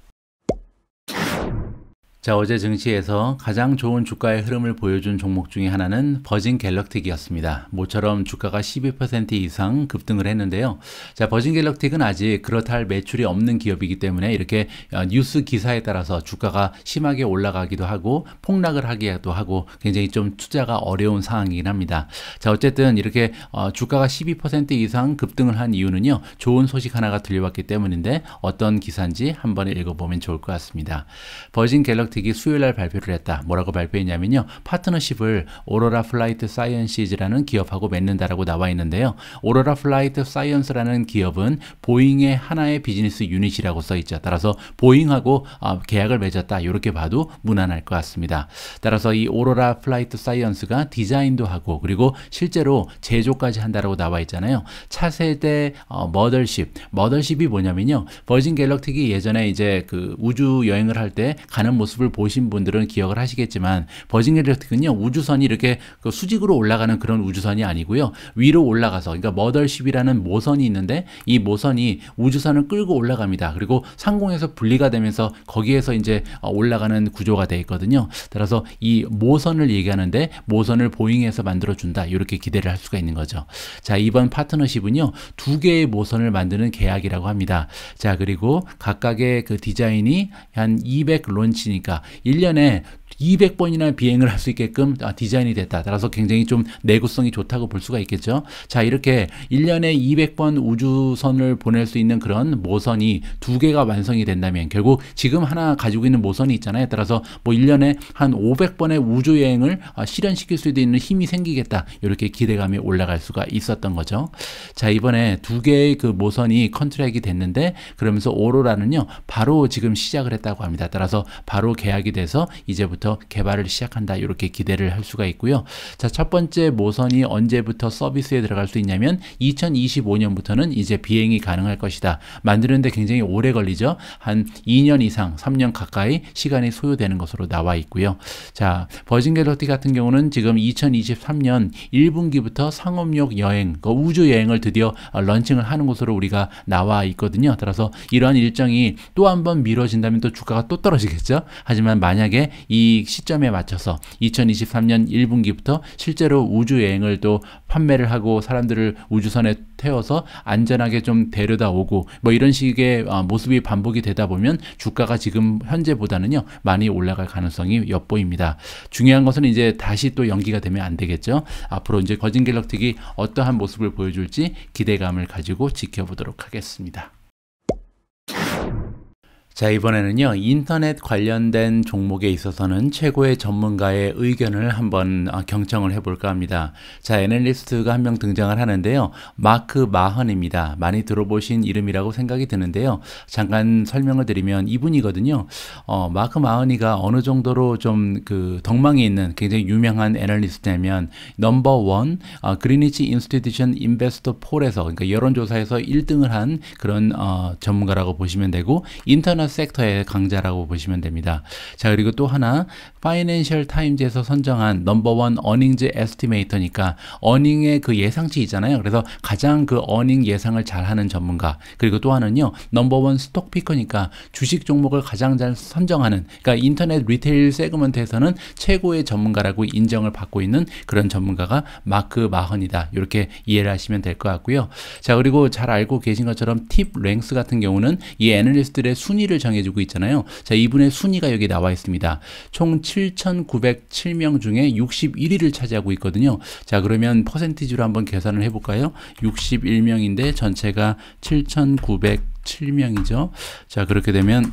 자, 어제 증시에서 가장 좋은 주가의 흐름을 보여준 종목 중에 하나는 버진 갤럭틱이었습니다. 모처럼 주가가 12% 이상 급등을 했는데요. 자, 버진 갤럭틱은 아직 그렇다 할 매출이 없는 기업이기 때문에 이렇게 어, 뉴스 기사에 따라서 주가가 심하게 올라가기도 하고 폭락을 하기도 하고 굉장히 좀 투자가 어려운 상황이긴 합니다. 자, 어쨌든 이렇게 어, 주가가 12% 이상 급등을 한 이유는요. 좋은 소식 하나가 들려왔기 때문인데 어떤 기사인지 한번 읽어보면 좋을 것 같습니다. 버진 갤럭틱 스타이 수요일 날 발표를 했다. 뭐라고 발표했냐면요. 파트너십을 오로라 플라이트 사이언시즈라는 기업하고 맺는다라고 나와 있는데요. 오로라 플라이트 사이언스라는 기업은 보잉의 하나의 비즈니스 유닛이라고 써 있죠. 따라서 보잉하고 어, 계약을 맺었다. 이렇게 봐도 무난할 것 같습니다. 따라서 이 오로라 플라이트 사이언스가 디자인도 하고 그리고 실제로 제조까지 한다라고 나와 있잖아요. 차세대 어, 머덜십, 머덜십이 뭐냐면요. 버진 갤럭틱이 예전에 이제 그 우주 여행을 할 때 가는 모습을 모습을 보신 분들은 기억을 하시겠지만 버진 갤럭틱은요 우주선이 이렇게 그 수직으로 올라가는 그런 우주선이 아니고요 위로 올라가서 그러니까 머덜십이라는 모선이 있는데 이 모선이 우주선을 끌고 올라갑니다. 그리고 상공에서 분리가 되면서 거기에서 이제 어, 올라가는 구조가 되어 있거든요. 따라서 이 모선을 얘기하는데 모선을 보잉에서 만들어 준다 이렇게 기대를 할 수가 있는 거죠. 자 이번 파트너십은요 두 개의 모선을 만드는 계약이라고 합니다. 자 그리고 각각의 그 디자인이 한 200 론치니까 1년에 그러니까 200번이나 비행을 할 수 있게끔 아, 디자인이 됐다. 따라서 굉장히 좀 내구성이 좋다고 볼 수가 있겠죠. 자, 이렇게 1년에 200번 우주선을 보낼 수 있는 그런 모선이 두 개가 완성이 된다면 결국 지금 하나 가지고 있는 모선이 있잖아요. 따라서 뭐 1년에 한 500번의 우주 여행을 아, 실현시킬 수도 있는 힘이 생기겠다. 이렇게 기대감이 올라갈 수가 있었던 거죠. 자, 이번에 두 개의 그 모선이 컨트랙이 됐는데 그러면서 오로라는요. 바로 지금 시작을 했다고 합니다. 따라서 바로 계약이 돼서 이제부터 언제부터 개발을 시작한다 이렇게 기대를 할 수가 있고요. 자, 첫 번째 모선이 언제부터 서비스에 들어갈 수 있냐면 2025년부터는 이제 비행이 가능할 것이다. 만드는데 굉장히 오래 걸리죠. 한 2년 이상, 3년 가까이 시간이 소요되는 것으로 나와 있고요. 자, 버진 갤럭티 같은 경우는 지금 2023년 1분기부터 상업용 여행, 그 우주 여행을 드디어 런칭을 하는 것으로 우리가 나와 있거든요. 따라서 이러한 일정이 또 한번 미뤄진다면 또 주가가 또 떨어지겠죠. 하지만 만약에 이이 시점에 맞춰서 2023년 1분기부터 실제로 우주 여행을 또 판매를 하고 사람들을 우주선에 태워서 안전하게 좀 데려다 오고 뭐 이런 식의 어, 모습이 반복이 되다 보면 주가가 지금 현재보다는요 많이 올라갈 가능성이 엿보입니다. 중요한 것은 이제 다시 또 연기가 되면 안 되겠죠. 앞으로 이제 거진 갤럭틱이 어떠한 모습을 보여줄지 기대감을 가지고 지켜보도록 하겠습니다. 자, 이번에는요, 인터넷 관련된 종목에 있어서는 최고의 전문가의 의견을 한번 아, 경청을 해볼까 합니다. 자, 애널리스트가 한 명 등장을 하는데요. 마크 마헌입니다. 많이 들어보신 이름이라고 생각이 드는데요. 잠깐 설명을 드리면 이분이거든요. 어, 마크 마헌이가 어느 정도로 좀 그 덕망이 있는 굉장히 유명한 애널리스트냐면 넘버원 어, 아, 그리니치 인스티디션 인베스터 폴에서 그러니까 여론조사에서 1등을 한 그런 어, 전문가라고 보시면 되고 인터넷 파트낸 섹터의 강자라고 보시면 됩니다. 자 그리고 또 하나 파이낸셜 타임즈에서 선정한 넘버원 어닝즈 에스티메이터니까 어닝의 그 예상치 있잖아요. 그래서 가장 그 어닝 예상을 잘하는 전문가 그리고 또 하나는요 넘버원 스톡 피커니까 주식 종목을 가장 잘 선정하는 그러니까 인터넷 리테일 세그먼트에서는 최고의 전문가라고 인정을 받고 있는 그런 전문가가 마크 마헌이다 이렇게 이해를 하시면 될 것 같고요. 자 그리고 잘 알고 계신 것처럼 팁 랭스 같은 경우는 이 애널리스트들의 순위를 순위를 정해주고 있잖아요. 자, 이분의 순위가 여기 나와 있습니다. 총 7,907명 중에 61위를 차지하고 있거든요. 자, 그러면 퍼센티지로 한번 계산을 해볼까요? 61명인데 전체가 7,907명이죠. 자, 그렇게 되면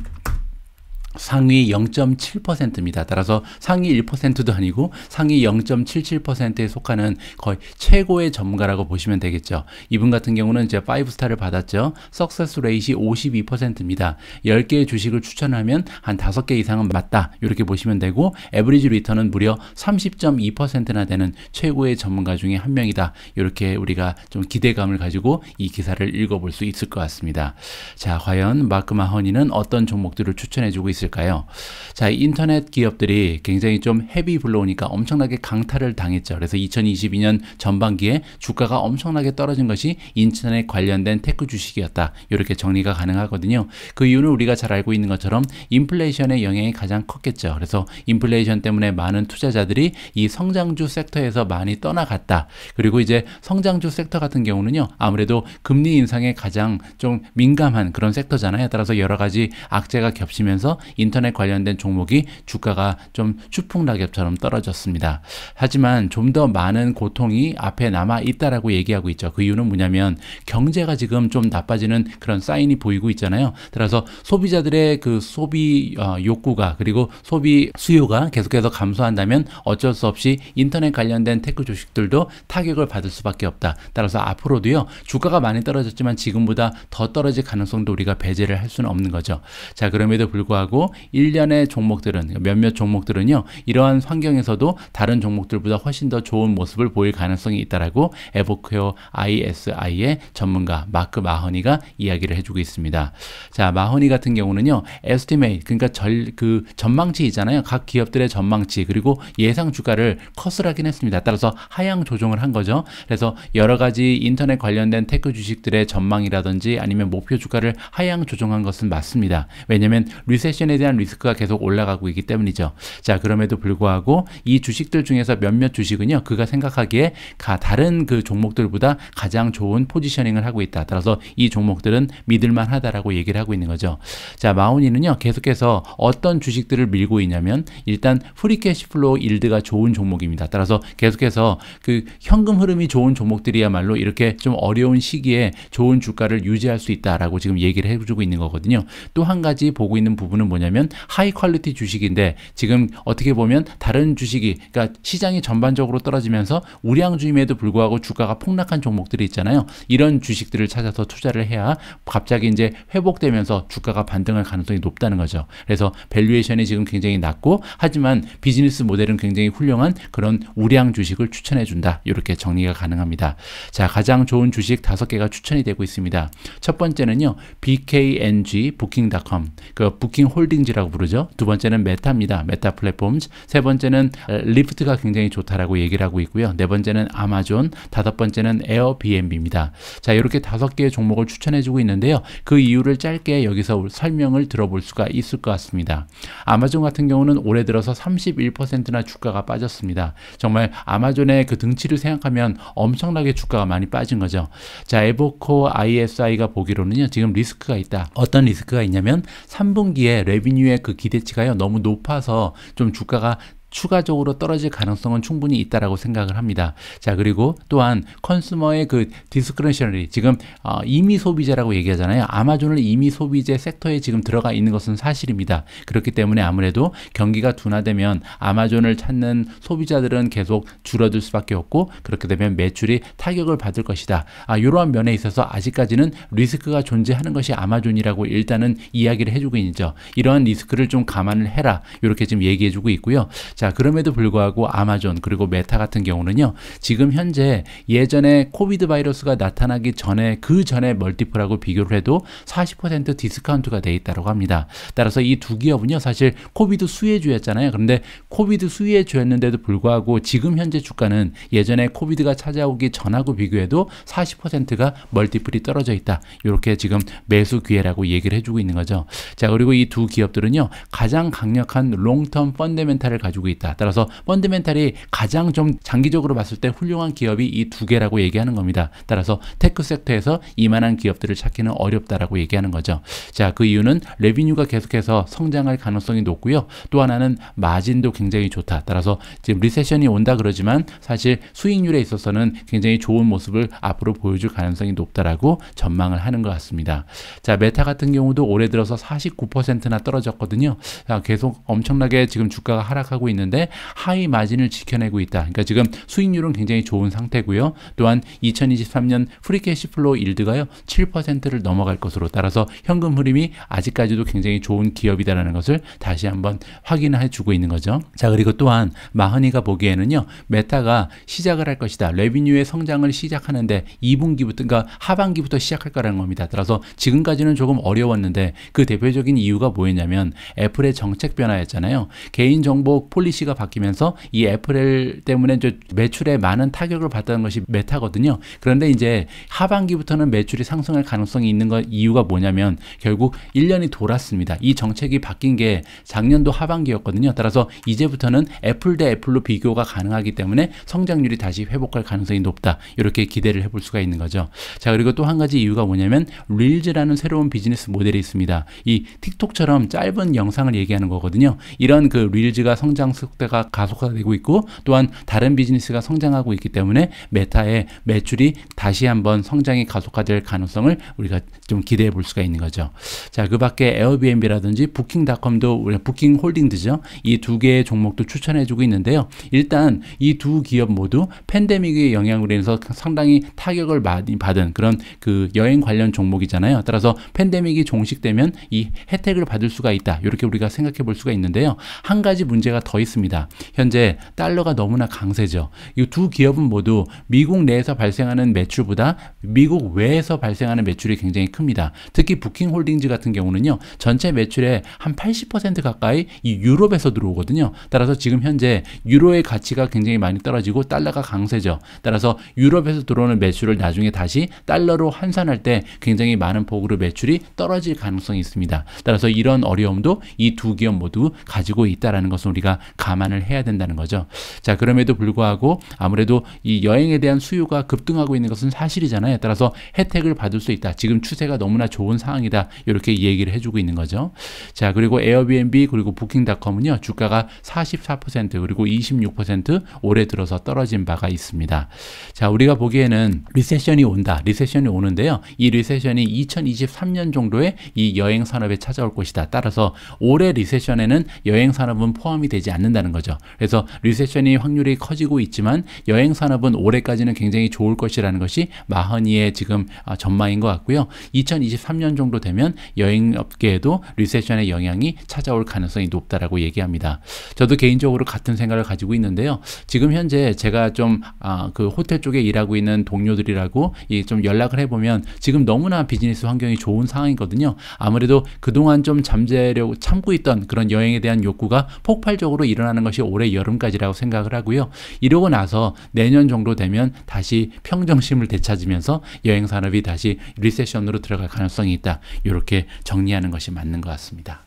상위 0.7%입니다. 따라서 상위 1%도 아니고 상위 0.77%에 속하는 거의 최고의 전문가라고 보시면 되겠죠. 이분 같은 경우는 이제 5스타를 받았죠. 석세스 레이시 52%입니다. 10개의 주식을 추천하면 한 5개 이상은 맞다. 이렇게 보시면 되고 에브리지 리턴은 무려 30.2%나 되는 최고의 전문가 중에 한 명이다. 이렇게 우리가 좀 기대감을 가지고 이 기사를 읽어볼 수 있을 것 같습니다. 자, 과연 마크 마허니는 어떤 종목들을 추천해주고 있을까? 있을까요? 자, 인터넷 기업들이 굉장히 좀 헤비 불러오니까 엄청나게 강탈을 당했죠. 그래서 2022년 전반기에 주가가 엄청나게 떨어진 것이 인터넷 관련된 테크 주식이었다. 이렇게 정리가 가능하거든요. 그 이유는 우리가 잘 알고 있는 것처럼 인플레이션의 영향이 가장 컸겠죠. 그래서 인플레이션 때문에 많은 투자자들이 이 성장주 섹터에서 많이 떠나갔다. 그리고 이제 성장주 섹터 같은 경우는요. 아무래도 금리 인상에 가장 좀 민감한 그런 섹터잖아요. 따라서 여러 가지 악재가 겹치면서 인터넷 관련된 종목이 주가가 좀 추풍낙엽처럼 떨어졌습니다. 하지만 좀 더 많은 고통이 앞에 남아 있다라고 얘기하고 있죠. 그 이유는 뭐냐면 경제가 지금 좀 나빠지는 그런 사인이 보이고 있잖아요. 따라서 소비자들의 그 소비 어, 욕구가 그리고 소비 수요가 계속해서 감소한다면 어쩔 수 없이 인터넷 관련된 테크 주식들도 타격을 받을 수밖에 없다. 따라서 앞으로도요 주가가 많이 떨어졌지만 지금보다 더 떨어질 가능성도 우리가 배제를 할 수는 없는 거죠. 자 그럼에도 불구하고 그리고 1년의 종목들은 그러니까 몇몇 종목들은요. 이러한 환경에서도 다른 종목들보다 훨씬 더 좋은 모습을 보일 가능성이 있다라고 에보케어 ISI의 전문가 마크 마허니가 이야기를 해주고 있습니다. 자, 마허니 같은 경우는요. 에스티메이 그러니까 절, 그 전망치 있잖아요. 각 기업들의 전망치 그리고 예상 주가를 컷을 하긴 했습니다. 따라서 하향 조정을 한 거죠. 그래서 여러 가지 인터넷 관련된 테크 주식들의 전망이라든지 아니면 목표 주가를 하향 조정한 것은 맞습니다. 왜냐면 리세션 생존에 대한 리스크가 계속 올라가고 있기 때문이죠. 자, 그럼에도 불구하고 이 주식들 중에서 몇몇 주식은요, 그가 생각하기에 다른 그 종목들보다 가장 좋은 포지셔닝을 하고 있다. 따라서 이 종목들은 믿을만 하다라고 얘기를 하고 있는 거죠. 자, 마운이는요, 계속해서 어떤 주식들을 밀고 있냐면 일단 프리캐시플로우 일드가 좋은 종목입니다. 따라서 계속해서 그 현금 흐름이 좋은 종목들이야말로 이렇게 좀 어려운 시기에 좋은 주가를 유지할 수 있다라고 지금 얘기를 해주고 있는 거거든요. 또 한 가지 보고 있는 부분은 뭐냐 면 뭐냐면 하이 퀄리티 주식인데 지금 어떻게 보면 다른 주식이 그러니까 시장이 전반적으로 떨어지면서 우량주임에도 불구하고 주가가 폭락한 종목들이 있잖아요. 이런 주식들을 찾아서 투자를 해야 갑자기 이제 회복되면서 주가가 반등할 가능성이 높다는 거죠. 그래서 밸류에이션이 지금 굉장히 낮고 하지만 비즈니스 모델은 굉장히 훌륭한 그런 우량 주식을 추천해 준다. 이렇게 정리가 가능합니다. 자, 가장 좋은 주식 다섯 개가 추천이 되고 있습니다. 첫 번째는요. BKNG b 부킹닷컴 그 부킹 홀드 홀딩지라고 부르죠. 두 번째는 메타입니다. 메타 플랫폼즈. 세 번째는 리프트가 굉장히 좋다라고 얘기를 하고 있고요. 네 번째는 아마존, 다섯 번째는 에어비앤비입니다. 자, 이렇게 다섯 개의 종목을 추천해 주고 있는데요. 그 이유를 짧게 여기서 설명을 들어볼 수가 있을 것 같습니다. 아마존 같은 경우는 올해 들어서 31%나 주가가 빠졌습니다. 정말 아마존의 그 등치를 생각하면 엄청나게 주가가 많이 빠진 거죠. 자, 에보코 ISI가 보기로는요. 지금 리스크가 있다. 어떤 리스크가 있냐면 3분기에 레 레비뉴의 그 기대치가요 너무 높아서 좀 주가가 추가적으로 떨어질 가능성은 충분히 있다라고 생각을 합니다. 자 그리고 또한 컨슈머의 그 디스크레셔널이 지금 어, 이미 소비자라고 얘기하잖아요. 아마존을 이미 소비재 섹터에 지금 들어가 있는 것은 사실입니다. 그렇기 때문에 아무래도 경기가 둔화되면 아마존을 찾는 소비자들은 계속 줄어들 수밖에 없고 그렇게 되면 매출이 타격을 받을 것이다. 아, 이러한 면에 있어서 아직까지는 리스크가 존재하는 것이 아마존이라고 일단은 이야기를 해주고 있죠. 이러한 리스크를 좀 감안을 해라. 이렇게 지금 얘기해주고 있고요. 자, 그럼에도 불구하고 아마존 그리고 메타 같은 경우는요. 지금 현재 예전에 코비드 바이러스가 나타나기 전에 그 전에 멀티플하고 비교를 해도 40% 디스카운트가 돼 있다고 합니다. 따라서 이 두 기업은요. 사실 코비드 수혜주였잖아요. 그런데 코비드 수혜주였는데도 불구하고 지금 현재 주가는 예전에 코비드가 찾아오기 전하고 비교해도 40%가 멀티플이 떨어져 있다. 이렇게 지금 매수 기회라고 얘기를 해주고 있는 거죠. 자, 그리고 이 두 기업들은요. 가장 강력한 롱텀 펀데멘탈을 가지고 있다. 따라서 펀드멘탈이 가장 좀 장기적으로 봤을 때 훌륭한 기업이 이 두 개라고 얘기하는 겁니다. 따라서 테크 섹터에서 이만한 기업들을 찾기는 어렵다라고 얘기하는 거죠. 자, 그 이유는 레비뉴가 계속해서 성장할 가능성이 높고요. 또 하나는 마진도 굉장히 좋다. 따라서 지금 리세션이 온다 그러지만 사실 수익률에 있어서는 굉장히 좋은 모습을 앞으로 보여줄 가능성이 높다라고 전망을 하는 것 같습니다. 자, 메타 같은 경우도 올해 들어서 49%나 떨어졌거든요. 계속 엄청나게 지금 주가가 하락하고 있는 있는데 하위 마진을 지켜내고 있다. 그러니까 지금 수익률은 굉장히 좋은 상태고요. 또한 2023년 프리캐시플로우 일드가요 7%를 넘어갈 것으로 따라서 현금 흐름이 아직까지도 굉장히 좋은 기업이다라는 것을 다시 한번 확인해 주고 있는 거죠. 자 그리고 또한 마흔이가 보기에는요 메타가 시작을 할 것이다. 레비뉴의 성장을 시작하는데 2분기부터 그러니까 하반기부터 시작할 거라는 겁니다. 따라서 지금까지는 조금 어려웠는데 그 대표적인 이유가 뭐였냐면 애플의 정책 변화였잖아요. 개인정보 폴리 폴리시가 바뀌면서 이 애플 때문에 매출에 많은 타격을 받다는 것이 메타거든요. 그런데 이제 하반기부터는 매출이 상승할 가능성이 있는 건 이유가 뭐냐면 결국 1년이 돌았습니다. 이 정책이 바뀐 게 작년도 하반기였거든요. 따라서 이제부터는 애플 대 애플로 비교가 가능하기 때문에 성장률이 다시 회복할 가능성이 높다. 이렇게 기대를 해볼 수가 있는 거죠. 자, 그리고 또 한 가지 이유가 뭐냐면 릴즈라는 새로운 비즈니스 모델이 있습니다. 이 틱톡처럼 짧은 영상을 얘기하는 거거든요. 이런 그 릴즈가 성장 속세가 가속화되고 있고 또한 다른 비즈니스가 성장하고 있기 때문에 메타의 매출이 다시 한번 성장이 가속화될 가능성을 우리가 좀 기대해 볼 수가 있는 거죠. 자, 그 밖에 에어비앤비라든지 부킹닷컴도 우리 부킹 홀딩드죠. 이 두 개의 종목도 추천해 주고 있는데요. 일단 이 두 기업 모두 팬데믹의 영향으로 인해서 상당히 타격을 많이 받은 그런 그 여행 관련 종목이잖아요. 따라서 팬데믹이 종식되면 이 혜택을 받을 수가 있다. 이렇게 우리가 생각해 볼 수가 있는데요. 한 가지 문제가 더 있어요. 있습니다. 현재 달러가 너무나 강세죠. 이 두 기업은 모두 미국 내에서 발생하는 매출보다 미국 외에서 발생하는 매출이 굉장히 큽니다. 특히 부킹홀딩즈 같은 경우는요. 전체 매출의 한 80% 가까이 이 유럽에서 들어오거든요. 따라서 지금 현재 유로의 가치가 굉장히 많이 떨어지고 달러가 강세죠. 따라서 유럽에서 들어오는 매출을 나중에 다시 달러로 환산할 때 굉장히 많은 폭으로 매출이 떨어질 가능성이 있습니다. 따라서 이런 어려움도 이 두 기업 모두 가지고 있다는 것을 우리가 감안을 해야 된다는 거죠. 자, 그럼에도 불구하고 아무래도 이 여행에 대한 수요가 급등하고 있는 것은 사실이잖아요. 따라서 혜택을 받을 수 있다. 지금 추세가 너무나 좋은 상황이다. 이렇게 얘기를 해주고 있는 거죠. 자, 그리고 에어비앤비 그리고 부킹닷컴은요. 주가가 44% 그리고 26% 올해 들어서 떨어진 바가 있습니다. 자, 우리가 보기에는 리세션이 온다. 리세션이 오는데요. 이 리세션이 2023년 정도에 이 여행 산업에 찾아올 것이다. 따라서 올해 리세션에는 여행 산업은 포함이 되지 않 않는다는 거죠. 그래서 리세션이 확률이 커지고 있지만 여행 산업은 올해까지는 굉장히 좋을 것이라는 것이 마허니의 지금 아, 전망인 것 같고요. 2023년 정도 되면 여행 업계에도 리세션의 영향이 찾아올 가능성이 높다라고 얘기합니다. 저도 개인적으로 같은 생각을 가지고 있는데요. 지금 현재 제가 좀그 아, 그 호텔 쪽에 일하고 있는 동료들이라고 좀 연락을 해보면 지금 너무나 비즈니스 환경이 좋은 상황이거든요. 아무래도 그동안 좀잠재력 참고 있던 그런 여행에 대한 욕구가 폭발적으로 일어나는 것이 올해 여름까지라고 생각을 하고요. 이러고 나서 내년 정도 되면 다시 평정심을 되찾으면서 여행 산업이 다시 리세션으로 들어갈 가능성이 있다. 이렇게 정리하는 것이 맞는 것 같습니다.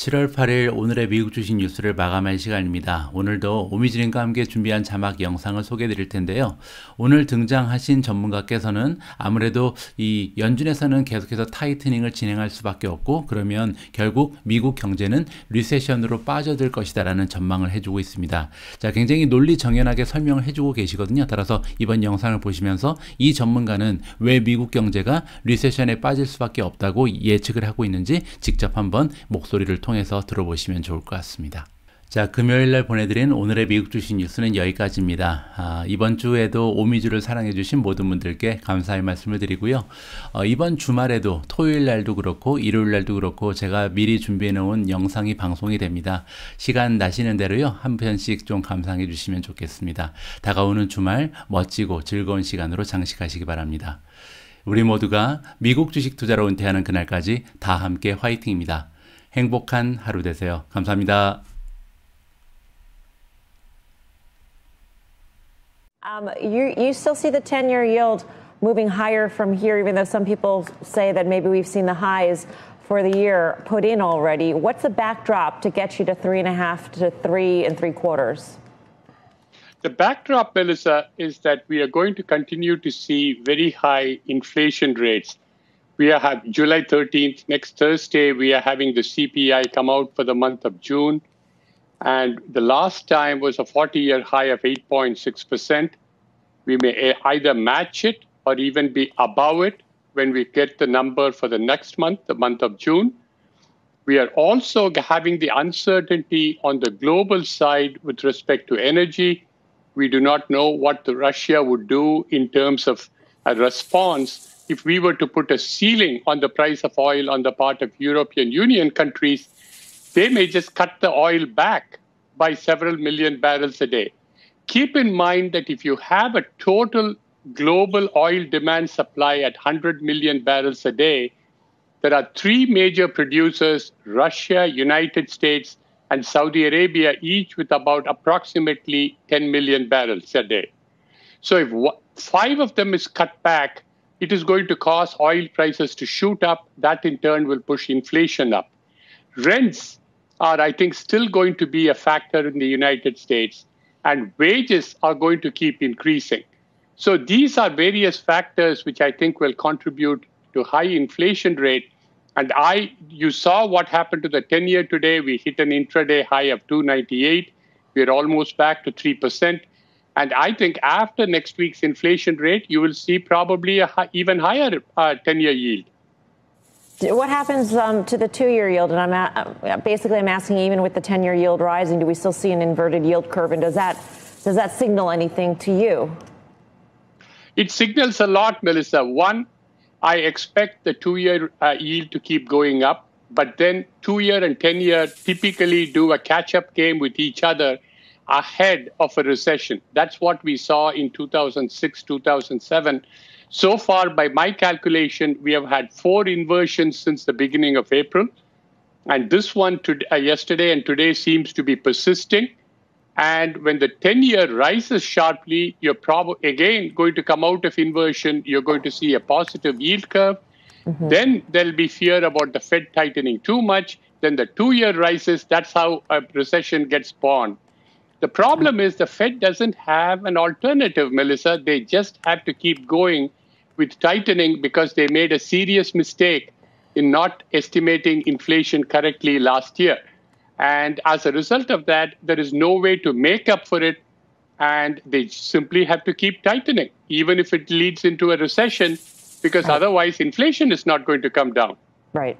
7월 8일 오늘의 미국 주식 뉴스를 마감할 시간입니다. 오늘도 오미진님과 함께 준비한 자막 영상을 소개해 드릴 텐데요. 오늘 등장하신 전문가께서는 아무래도 이 연준에서는 계속해서 타이트닝을 진행할 수밖에 없고 그러면 결국 미국 경제는 리세션으로 빠져들 것이다 라는 전망을 해주고 있습니다. 자, 굉장히 논리 정연하게 설명을 해주고 계시거든요. 따라서 이번 영상을 보시면서 이 전문가는 왜 미국 경제가 리세션에 빠질 수밖에 없다고 예측을 하고 있는지 직접 한번 목소리를 통해 통해서 들어보시면 좋을 것 같습니다. 자, 금요일 날 보내드린 오늘의 미국 주식 뉴스는 여기까지입니다. 아, 이번 주에도 오미주를 사랑해주신 모든 분들께 감사의 말씀을 드리고요. 어, 이번 주말에도 토요일 날도 그렇고 일요일 날도 그렇고 제가 미리 준비해놓은 영상이 방송이 됩니다. 시간 나시는 대로요. 한 편씩 좀 감상해주시면 좋겠습니다. 다가오는 주말 멋지고 즐거운 시간으로 장식하시기 바랍니다. 우리 모두가 미국 주식 투자로 은퇴하는 그날까지 다 함께 화이팅입니다. 행복한 하루 되세요. 감사합니다. Um, you, you still see the 10 year yield moving higher from here, even though some people say that maybe we've seen the highs for the year put in already. What's the backdrop to get you to three and a half to three and three quarters? The backdrop, Melissa, is that we are going to continue to see very high inflation rates we are have July 13th, next Thursday, we are having the CPI come out for the month of June. And the last time was a 40 year high of 8.6%. We may eh, either match it or even be above it when we get the number for the next month, the month of June. We are also having the uncertainty on the global side with respect to energy. We do not know what Russia would do in terms of a response if we were to put a ceiling on the price of oil on the part of European Union countries, they may just cut the oil back by several million barrels a day. Keep in mind that if you have a total global oil demand supply at 100 million barrels a day, there are three major producers Russia, United States, and Saudi Arabia, each with about approximately 10 million barrels a day. So if five of them is cut back, it is going to cause oil prices to shoot up. That in turn will push inflation up. Rents are, I think, still going to be a factor in the United States, and wages are going to keep increasing. So these are various factors which I think will contribute to high inflation rate. And I, you saw what happened to the 10 year today. We hit an intraday high of 298. We're almost back to 3%. And I think after next week's inflation rate, you will see probably a high, even higher uh, 10 year yield. What happens um, to the two-year yield? And I'm at, uh, basically I'm asking, even with the ten-year yield rising, do we still see an inverted yield curve? And does that does that signal anything to you? It signals a lot, Melissa. One, I expect the two-year uh, yield to keep going up, but then two-year and ten-year typically do a catch-up game with each other ahead of a recession. That's what we saw in 2006, 2007. So far, by my calculation, we have had four inversions since the beginning of April. And this one to, uh, yesterday and today seems to be persisting. And when the 10 year rises sharply, you're probably again going to come out of inversion. You're going to see a positive yield curve. Mm-hmm. Then there'll be fear about the Fed tightening too much. Then the two year rises. That's how a recession gets born. The problem hmm. is the Fed doesn't have an alternative, Melissa. They just have to keep going with tightening because they made a serious mistake in not estimating inflation correctly last year. And as a result of that, there is no way to make up for it. And they simply have to keep tightening, even if it leads into a recession, because otherwise inflation is not going to come down. Right.